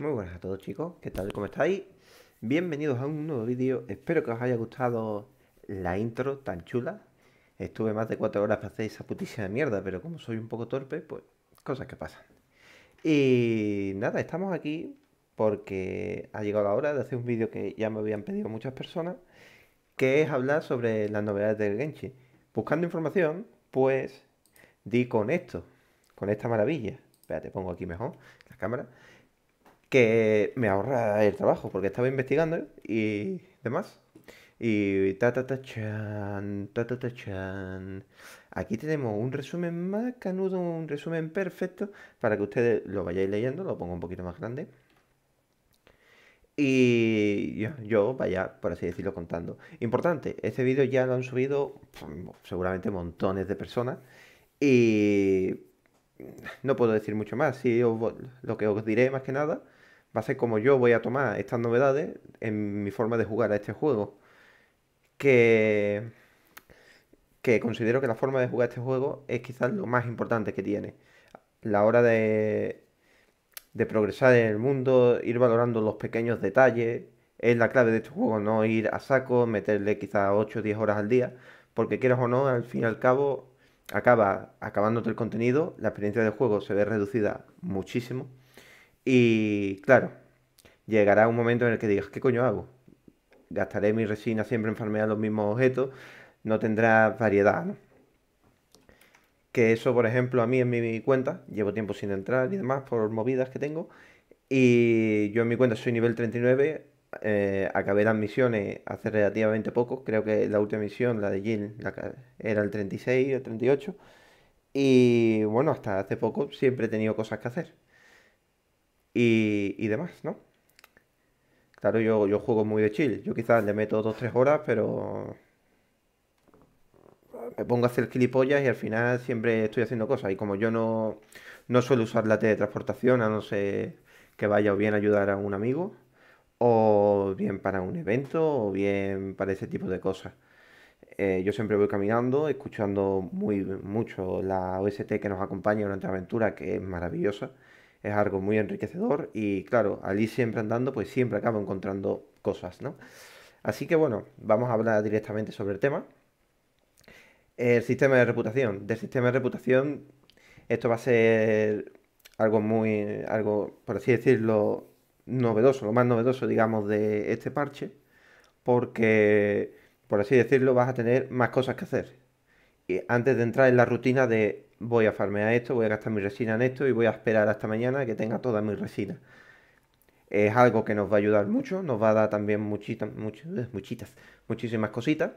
Muy buenas a todos chicos, ¿qué tal? ¿Cómo estáis? Bienvenidos a un nuevo vídeo, espero que os haya gustado la intro tan chula. Estuve más de cuatro horas para hacer esa putísima mierda, pero como soy un poco torpe, pues cosas que pasan. Y nada, estamos aquí porque ha llegado la hora de hacer un vídeo que ya me habían pedido muchas personas, que es hablar sobre las novedades del Genshin. Buscando información, pues di con esto, con esta maravilla. Espera, te pongo aquí mejor la cámara que me ahorra el trabajo, porque estaba investigando y demás. Y ta ta ta chan, ta ta ta chan. Aquí tenemos un resumen más canudo, un resumen perfecto para que ustedes lo vayáis leyendo, lo pongo un poquito más grande. Y yo, yo vaya, por así decirlo, contando. Importante, este vídeo ya lo han subido seguramente montones de personas. Y no puedo decir mucho más. Si lo que os diré más que nada va a ser como yo voy a tomar estas novedades en mi forma de jugar a este juego. Que, que considero que la forma de jugar a este juego es quizás lo más importante que tiene. La hora de, de progresar en el mundo, ir valorando los pequeños detalles, es la clave de este juego, no ir a saco, meterle quizás 8 o 10 horas al día, porque quieras o no, al fin y al cabo, acaba acabándote el contenido, la experiencia del juego se ve reducida muchísimo y claro, llegará un momento en el que digas, ¿qué coño hago? Gastaré mi resina siempre en farmear los mismos objetos, no tendrá variedad, Que eso, por ejemplo, a mí en mi cuenta, llevo tiempo sin entrar y demás por movidas que tengo, y yo en mi cuenta soy nivel 39, eh, acabé las misiones hace relativamente poco, creo que la última misión, la de Jill, era el 36 o 38, y bueno, hasta hace poco siempre he tenido cosas que hacer y, y demás, ¿no? Claro, yo, juego muy de chill. Yo quizás le meto o tres horas, pero me pongo a hacer gilipollas y al final siempre estoy haciendo cosas. Y como yo no, suelo usar la teletransportación, a no ser que vaya o bien a ayudar a un amigo, o bien para un evento, o bien para ese tipo de cosas. Eh, yo siempre voy caminando, escuchando muy mucho la OST que nos acompaña durante nuestra aventura, que es maravillosa es algo muy enriquecedor y claro, allí siempre andando, pues siempre acabo encontrando cosas, ¿no? Así que bueno, vamos a hablar directamente sobre el tema. El sistema de reputación. Del sistema de reputación, esto va a ser algo muy, algo, por así decirlo, novedoso, lo más novedoso, digamos, de este parche, porque, por así decirlo, vas a tener más cosas que hacer antes de entrar en la rutina de voy a farmear esto, voy a gastar mi resina en esto y voy a esperar hasta mañana que tenga toda mi resina. Es algo que nos va a ayudar mucho, nos va a dar también eh, muchitas, muchísimas cositas.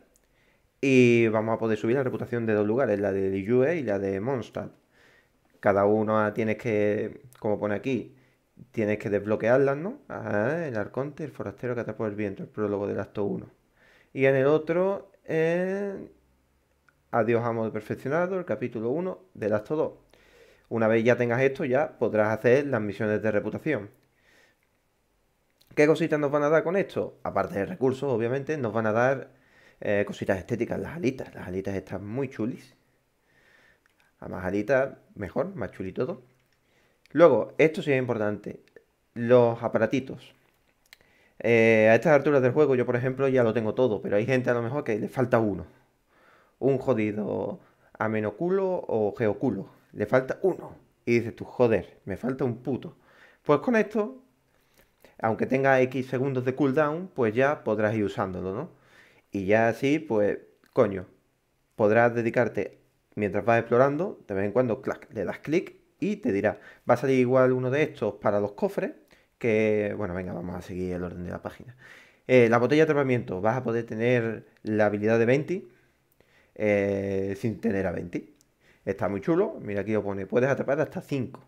Y vamos a poder subir la reputación de dos lugares, la de Liyue y la de Mondstadt. Cada uno tienes que, como pone aquí, tienes que desbloquearlas, ¿no? el arconte, el forastero que por el viento, el prólogo del acto 1. Y en el otro, eh, Adiós Amo de Perfeccionado, el capítulo 1 del acto 2. Una vez ya tengas esto, ya podrás hacer las misiones de reputación. ¿Qué cositas nos van a dar con esto? Aparte de recursos, obviamente, nos van a dar eh, cositas estéticas, las alitas. Las alitas están muy chulis. A más alitas, mejor, más chulito todo. Luego, esto sí es importante, los aparatitos. Eh, a estas alturas del juego yo, por ejemplo, ya lo tengo todo, pero hay gente a lo mejor que le falta uno un jodido amenoculo o geoculo. Le falta uno. Y dices tú, joder, me falta un puto. Pues con esto, aunque tenga X segundos de cooldown, pues ya podrás ir usándolo, ¿no? Y ya así, pues, coño, podrás dedicarte mientras vas explorando, de vez en cuando clac, le das clic y te dirá, va a salir igual uno de estos para los cofres, que, bueno, venga, vamos a seguir el orden de la página. Eh, la botella de atrapamiento, vas a poder tener la habilidad de 20 eh, sin tener a 20. Está muy chulo. Mira aquí lo pone, puedes atrapar hasta 5.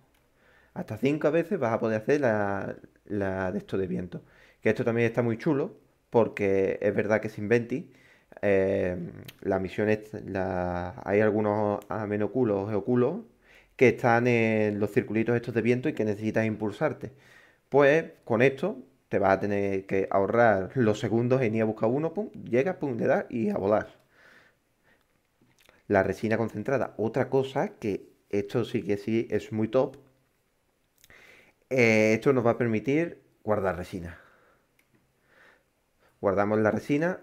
Hasta 5 veces vas a poder hacer la, de esto de viento. Que esto también está muy chulo porque es verdad que sin 20 eh, la misión es, la, hay algunos amenoculos o geoculos que están en los circulitos estos de viento y que necesitas impulsarte. Pues con esto te vas a tener que ahorrar los segundos en ir a buscar uno, pum, llegas, pum, le das y a volar la resina concentrada. Otra cosa que esto sí que sí es muy top. Eh, esto nos va a permitir guardar resina. Guardamos la resina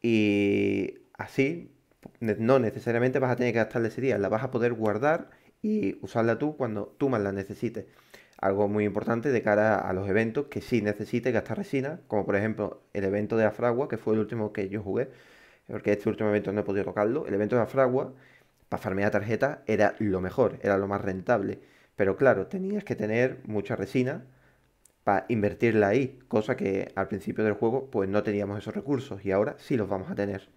y así no necesariamente vas a tener que gastarle ese día, la vas a poder guardar y usarla tú cuando tú más la necesites. Algo muy importante de cara a los eventos que sí necesites gastar resina, como por ejemplo el evento de Afragua, que fue el último que yo jugué, porque este último evento no he podido tocarlo. El evento de la fragua, para farmear tarjeta era lo mejor, era lo más rentable. Pero claro, tenías que tener mucha resina para invertirla ahí, cosa que al principio del juego pues no teníamos esos recursos y ahora sí los vamos a tener.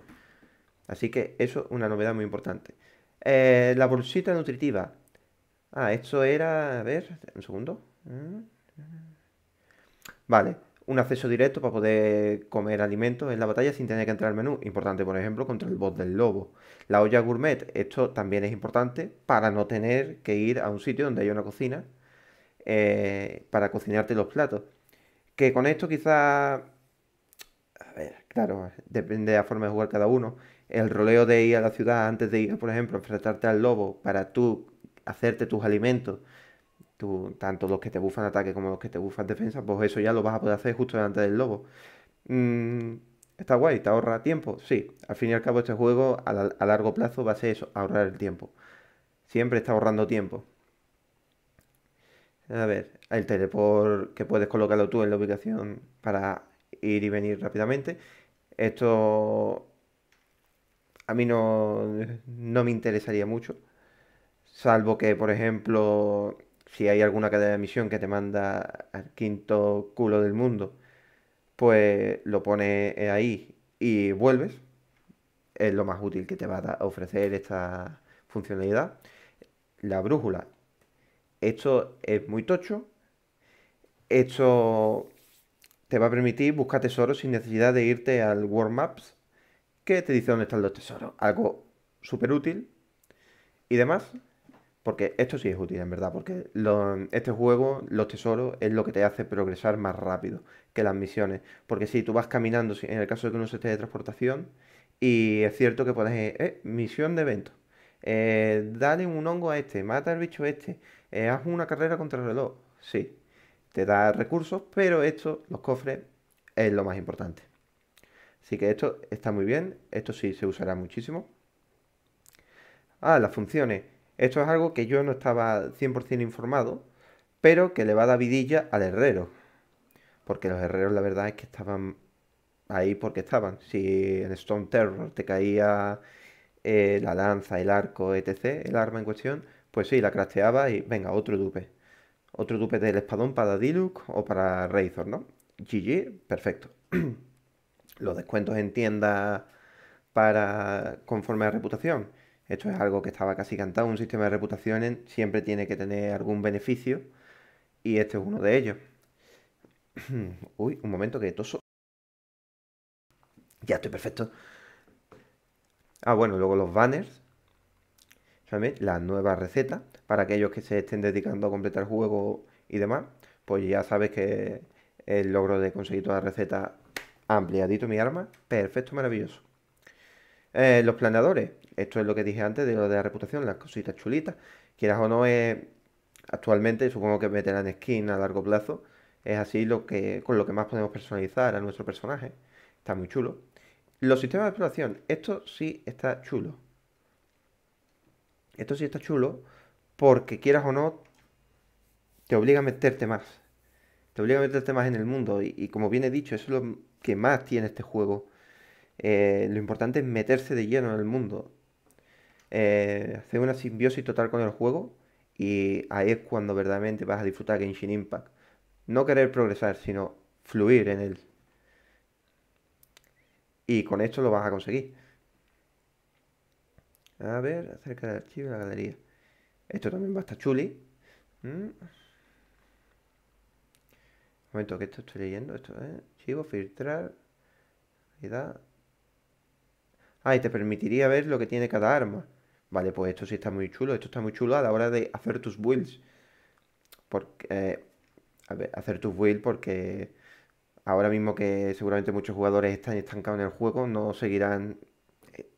Así que eso es una novedad muy importante. Eh, la bolsita nutritiva. Ah, esto era... A ver, un segundo. Mm. Vale, un acceso directo para poder comer alimentos en la batalla sin tener que entrar al menú. Importante, por ejemplo, contra el boss del lobo. La olla gourmet, esto también es importante para no tener que ir a un sitio donde haya una cocina eh, para cocinarte los platos. Que con esto quizá... A ver, claro, depende de la forma de jugar cada uno. El roleo de ir a la ciudad antes de ir, por ejemplo, enfrentarte al lobo para tú hacerte tus alimentos Tú, tanto los que te bufan ataque como los que te bufan defensa, pues eso ya lo vas a poder hacer justo delante del lobo. Mm, está guay, te ahorra tiempo. Sí, al fin y al cabo este juego a, largo plazo va a ser eso, ahorrar el tiempo. Siempre está ahorrando tiempo. A ver, el teleport que puedes colocarlo tú en la ubicación para ir y venir rápidamente. Esto a mí no, no me interesaría mucho. Salvo que, por ejemplo, si hay alguna cadena de misión que te manda al quinto culo del mundo, pues lo pones eh, ahí y vuelves. Es lo más útil que te va a ofrecer esta funcionalidad. La brújula. Esto es muy tocho. Esto te va a permitir buscar tesoros sin necesidad de irte al World Maps, que te dice dónde están los tesoros. Algo súper útil y demás. Porque esto sí es útil, en verdad, porque este juego, los tesoros, es lo que te hace progresar más rápido que las misiones. Porque si tú vas caminando, en el caso de que uno se esté de transportación, y es cierto que puedes, eh, eh misión de evento, eh, dale un hongo a este, mata al bicho este, eh, haz una carrera contra el reloj. Sí, te da recursos, pero esto, los cofres, es lo más importante. Así que esto está muy bien, esto sí se usará muchísimo. Ah, las funciones. Esto es algo que yo no estaba 100% informado, pero que le va a dar vidilla al herrero. Porque los herreros la verdad es que estaban ahí porque estaban. Si en Stone Terror te caía eh, la lanza, el arco, etc., el arma en cuestión, pues sí, la crafteaba y venga, otro dupe. Otro dupe del espadón para Diluc o para Razor, ¿no? GG, perfecto. Los descuentos en tienda para conforme a reputación. Esto es algo que estaba casi cantado. Un sistema de reputaciones siempre tiene que tener algún beneficio y este es uno de ellos. Uy, un momento que toso. Ya estoy perfecto. Ah, bueno, luego los banners. ¿sabes? Las nuevas recetas. Para aquellos que se estén dedicando a completar el juego y demás. Pues ya sabes que el logro de conseguir todas receta recetas ampliadito mi arma. Perfecto, maravilloso. Eh, los planeadores. Esto es lo que dije antes de lo de la reputación, las cositas chulitas. Quieras o no, es, actualmente supongo que meterán skin a largo plazo. Es así lo que, con lo que más podemos personalizar a nuestro personaje. Está muy chulo. Los sistemas de exploración, esto sí está chulo. Esto sí está chulo porque quieras o no, te obliga a meterte más. Te obliga a meterte más en el mundo. Y, como bien he dicho, eso es lo que más tiene este juego. Eh, lo importante es meterse de lleno en el mundo. Eh, hacer una simbiosis total con el juego y ahí es cuando verdaderamente vas a disfrutar Genshin Impact. No querer progresar, sino fluir en él. Y con esto lo vas a conseguir. A ver, acerca del archivo y la galería. Esto también va a estar chuli. Mm. momento que esto estoy leyendo, esto ¿eh? archivo, filtrar, ahí Ah, y te permitiría ver lo que tiene cada arma. Vale, pues esto sí está muy chulo. Esto está muy chulo a la hora de hacer tus builds. Porque, eh, a ver, hacer tus builds porque ahora mismo que seguramente muchos jugadores están estancados en el juego, no seguirán eh,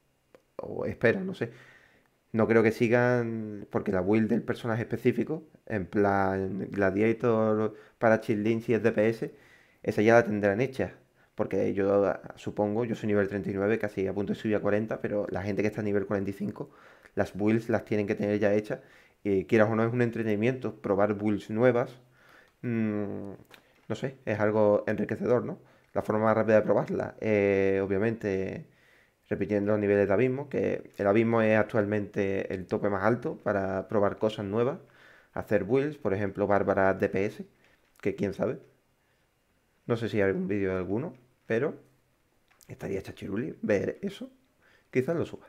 o esperan, no sé. No creo que sigan porque la build del personaje específico, en plan Gladiator para Link si es DPS, esa ya la tendrán hecha porque yo supongo, yo soy nivel 39, casi a punto de subir a 40, pero la gente que está a nivel 45, las builds las tienen que tener ya hechas. Y quieras o no, es un entretenimiento, probar builds nuevas. Mm, no sé, es algo enriquecedor, ¿no? La forma más rápida de probarla, obviamente, repitiendo los niveles de abismo, que el abismo es actualmente el tope más alto para probar cosas nuevas, hacer builds, por ejemplo, Bárbara DPS, que quién sabe. No sé si hay algún vídeo de alguno, pero estaría chachiruli ver eso. Quizás lo suba.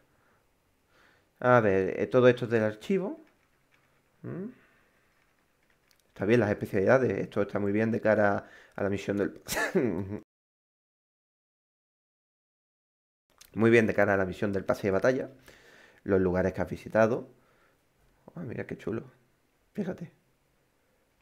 A ver, eh, todo esto es del archivo. Está bien las especialidades. Esto está muy bien de cara a la misión del... muy bien de cara a la misión del pase de batalla. Los lugares que has visitado. Ah, mira qué chulo. Fíjate.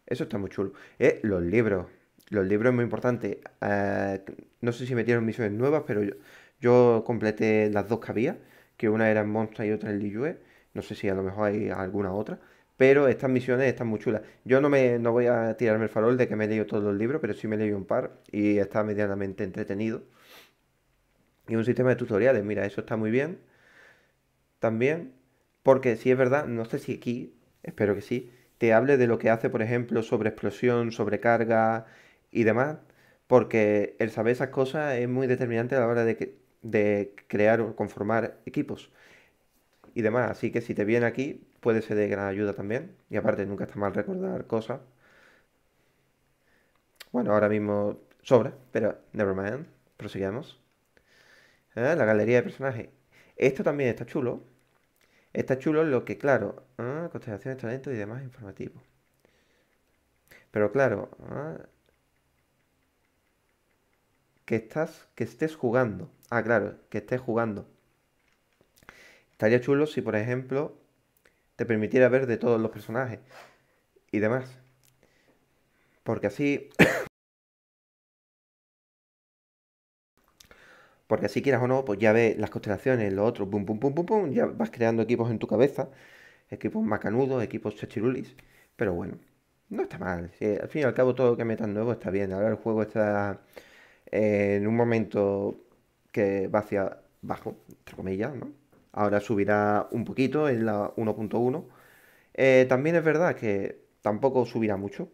Eso está muy chulo. Eh, los libros los libros es muy importante. Ah, no sé si metieron misiones nuevas, pero yo, yo, completé las dos que había, que una era en Monstra y otra en Liyue. No sé si a lo mejor hay alguna otra. Pero estas misiones están muy chulas. Yo no me no voy a tirarme el farol de que me he leído todos los libros, pero sí me he leído un par y está medianamente entretenido. Y un sistema de tutoriales, mira, eso está muy bien. También, porque si es verdad, no sé si aquí, espero que sí, te hable de lo que hace, por ejemplo, sobre explosión, sobrecarga carga, y demás, porque el saber esas cosas es muy determinante a la hora de, de crear o conformar equipos y demás. Así que si te viene aquí, puede ser de gran ayuda también. Y aparte, nunca está mal recordar cosas. Bueno, ahora mismo sobra, pero never mind. Ah, la galería de personajes. Esto también está chulo. Está chulo lo que, claro, ah, constelaciones, talentos y demás informativos. Pero claro, ah, que estás, que estés jugando. Ah, claro, que estés jugando. Estaría chulo si, por ejemplo, te permitiera ver de todos los personajes y demás. Porque así... Porque así quieras o no, pues ya ves las constelaciones, lo otro, pum, pum, pum, pum, pum, ya vas creando equipos en tu cabeza, equipos macanudos, equipos chachirulis, pero bueno, no está mal, al fin y al cabo todo lo que metan nuevo está bien, ahora el juego está en un momento que va hacia bajo, entre comillas, ¿no? Ahora subirá un poquito en la 1.1. Eh, también es verdad que tampoco subirá mucho,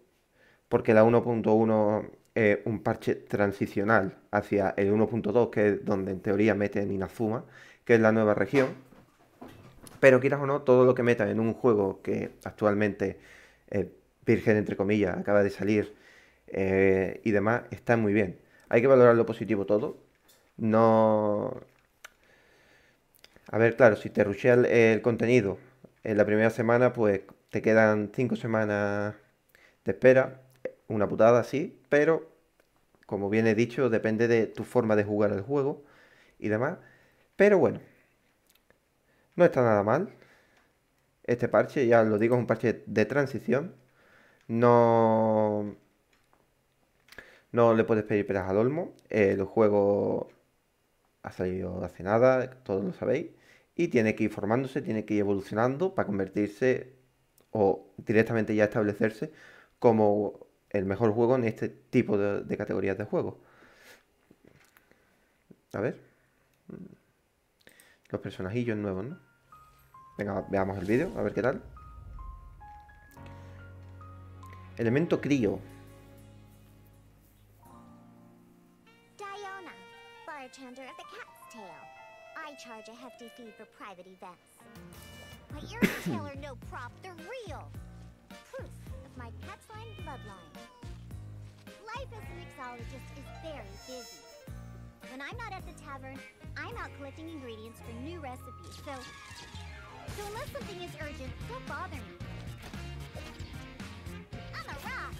porque la 1.1 es un parche transicional hacia el 1.2, que es donde en teoría meten Inazuma, que es la nueva región. Pero quieras o no, todo lo que metan en un juego que actualmente, virgen entre comillas, acaba de salir eh, y demás, está muy bien. Hay que valorar lo positivo todo. No. A ver, claro, si te rushea el, contenido en la primera semana, pues te quedan cinco semanas de espera. Una putada sí. pero como bien he dicho, depende de tu forma de jugar el juego y demás. Pero bueno, no está nada mal. Este parche, ya lo digo, es un parche de transición. No, no le puedes pedir peras al olmo. El juego ha salido hace nada, todos lo sabéis. Y tiene que ir formándose, tiene que ir evolucionando para convertirse o directamente ya establecerse como el mejor juego en este tipo de, de categorías de juego. A ver. Los personajillos nuevos, ¿no? Venga, veamos el vídeo, a ver qué tal. Elemento crío. Charchander of the Cat's Tail. I charge a hefty fee for private events. My ear and tail are no prop, they're real. Proof of my cat's line bloodline. Life as an exologist is very busy. When I'm not at the tavern, I'm out collecting ingredients for new recipes, so... So unless something is urgent, don't bother me. I'm a rock!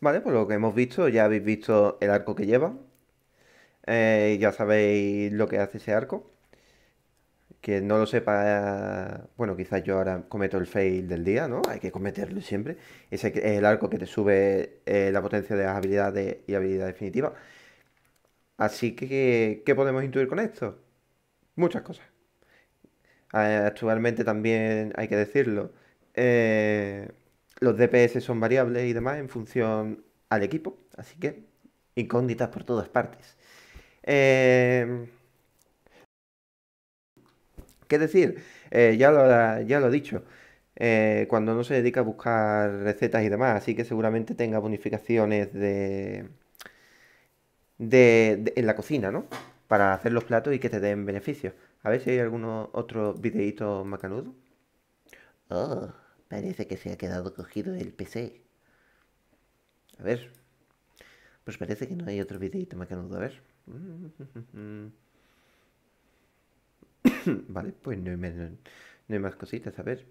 Vale, pues lo que hemos visto, ya habéis visto el arco que lleva. Eh, ya sabéis lo que hace ese arco que no lo sepa, bueno, quizás yo ahora cometo el fail del día, ¿no? Hay que cometerlo siempre. Ese es el arco que te sube eh, la potencia de las habilidades y habilidad definitiva. Así que, ¿qué podemos intuir con esto? Muchas cosas. Actualmente también hay que decirlo. Eh, los DPS son variables y demás en función al equipo, así que incógnitas por todas partes. Eh, ¿Qué decir? Eh, ya, lo, ya lo he dicho. Eh, cuando no se dedica a buscar recetas y demás, así que seguramente tenga bonificaciones de, de, en la cocina, ¿no? Para hacer los platos y que te den beneficios. A ver si hay algún otro videíto macanudo. Oh, parece que se ha quedado cogido el PC. A ver. Pues parece que no hay otro videíto macanudo. A ver. vale, pues no hay, no más cositas. A ver,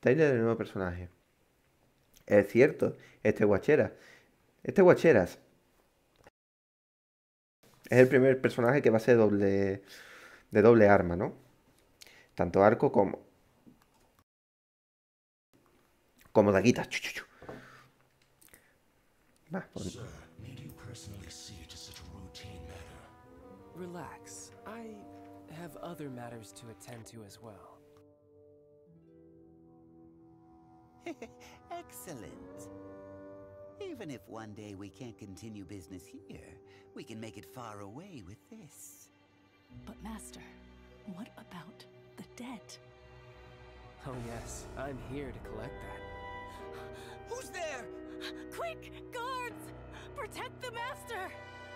trailer del nuevo personaje. Es cierto, este guachera. Este guacheras es el primer personaje que va a ser doble de doble arma, ¿no? Tanto arco como como daguita. Relax. have other matters to attend to as well. Excellent. Even if one day we can't continue business here, we can make it far away with this. But Master, what about the debt? Oh yes, I'm here to collect that. Who's there? Quick, guards! Protect the Master!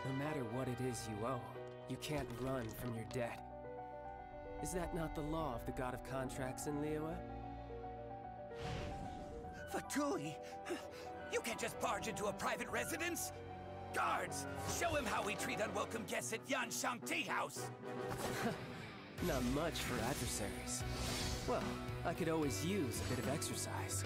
No matter what it is you owe, you can't run from your debt. Is that not the law of the God of Contracts in Liyue? Fatui! You can't just barge into a private residence! Guards! Show him how we treat unwelcome guests at Yan Shang Tea House! Not much for adversaries. Well, I could always use a bit of exercise.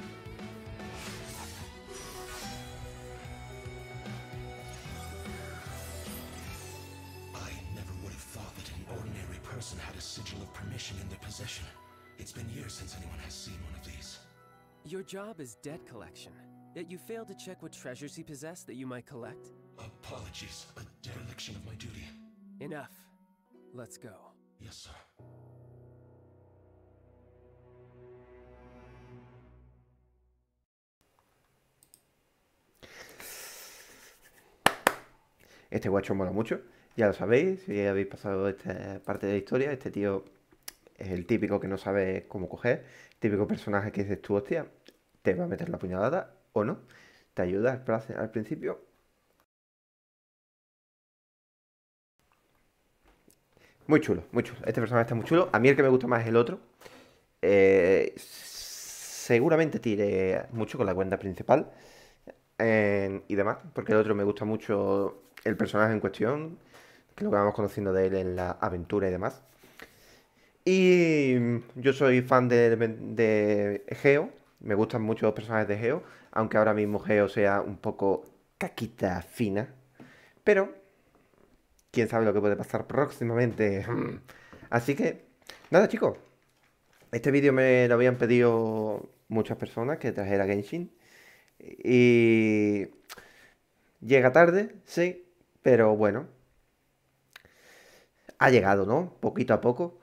job is debt collection, yet you failed to check what treasures he possessed that you might collect? Apologies, a dereliction of my duty. Enough. Let's go. Yes, sir. Este guacho mola mucho, ya lo sabéis, si habéis pasado esta parte de la historia, este tío es el típico que no sabe cómo coger, típico personaje que dices tú, hostia, te va a meter la puñalada o no. Te ayuda al, principio. Muy chulo, muy chulo. Este personaje está muy chulo. A mí el que me gusta más es el otro. Eh, seguramente tire mucho con la cuenta principal y demás, porque el otro me gusta mucho el personaje en cuestión, que lo que vamos conociendo de él en la aventura y demás. Y yo soy fan de, de Geo, me gustan mucho los personajes de Geo, aunque ahora mismo Geo sea un poco caquita fina. Pero, quién sabe lo que puede pasar próximamente. Así que, nada chicos. Este vídeo me lo habían pedido muchas personas que trajera Genshin. Y... Llega tarde, sí, pero bueno. Ha llegado, ¿no? Poquito a poco.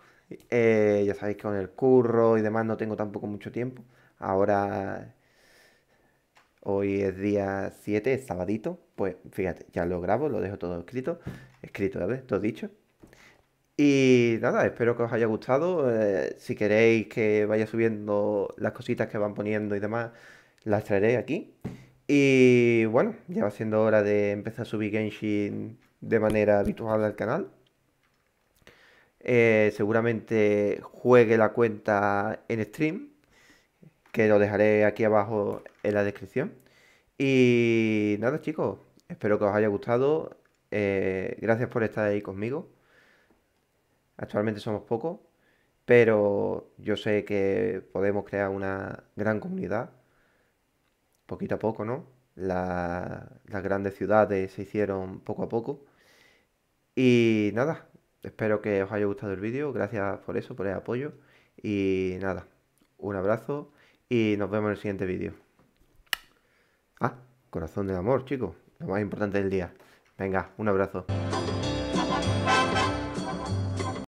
Eh, ya sabéis que con el curro y demás no tengo tampoco mucho tiempo. Ahora, hoy es día 7, es sabadito. Pues fíjate, ya lo grabo, lo dejo todo escrito. Escrito, ¿sabes? ¿eh? Todo dicho. Y nada, espero que os haya gustado. Eh, si queréis que vaya subiendo las cositas que van poniendo y demás, las traeré aquí. Y bueno, ya va siendo hora de empezar a subir Genshin de manera habitual al canal. Eh, seguramente juegue la cuenta en stream que lo dejaré aquí abajo en la descripción. Y nada chicos, espero que os haya gustado. Eh, gracias por estar ahí conmigo. Actualmente somos pocos, pero yo sé que podemos crear una gran comunidad, poquito a poco, ¿no? las grandes ciudades se hicieron poco a poco. Y nada, espero que os haya gustado el vídeo, gracias por eso, por el apoyo. Y nada, un abrazo y nos vemos en el siguiente vídeo. Ah, corazón del amor, chicos. Lo más importante del día. Venga, un abrazo.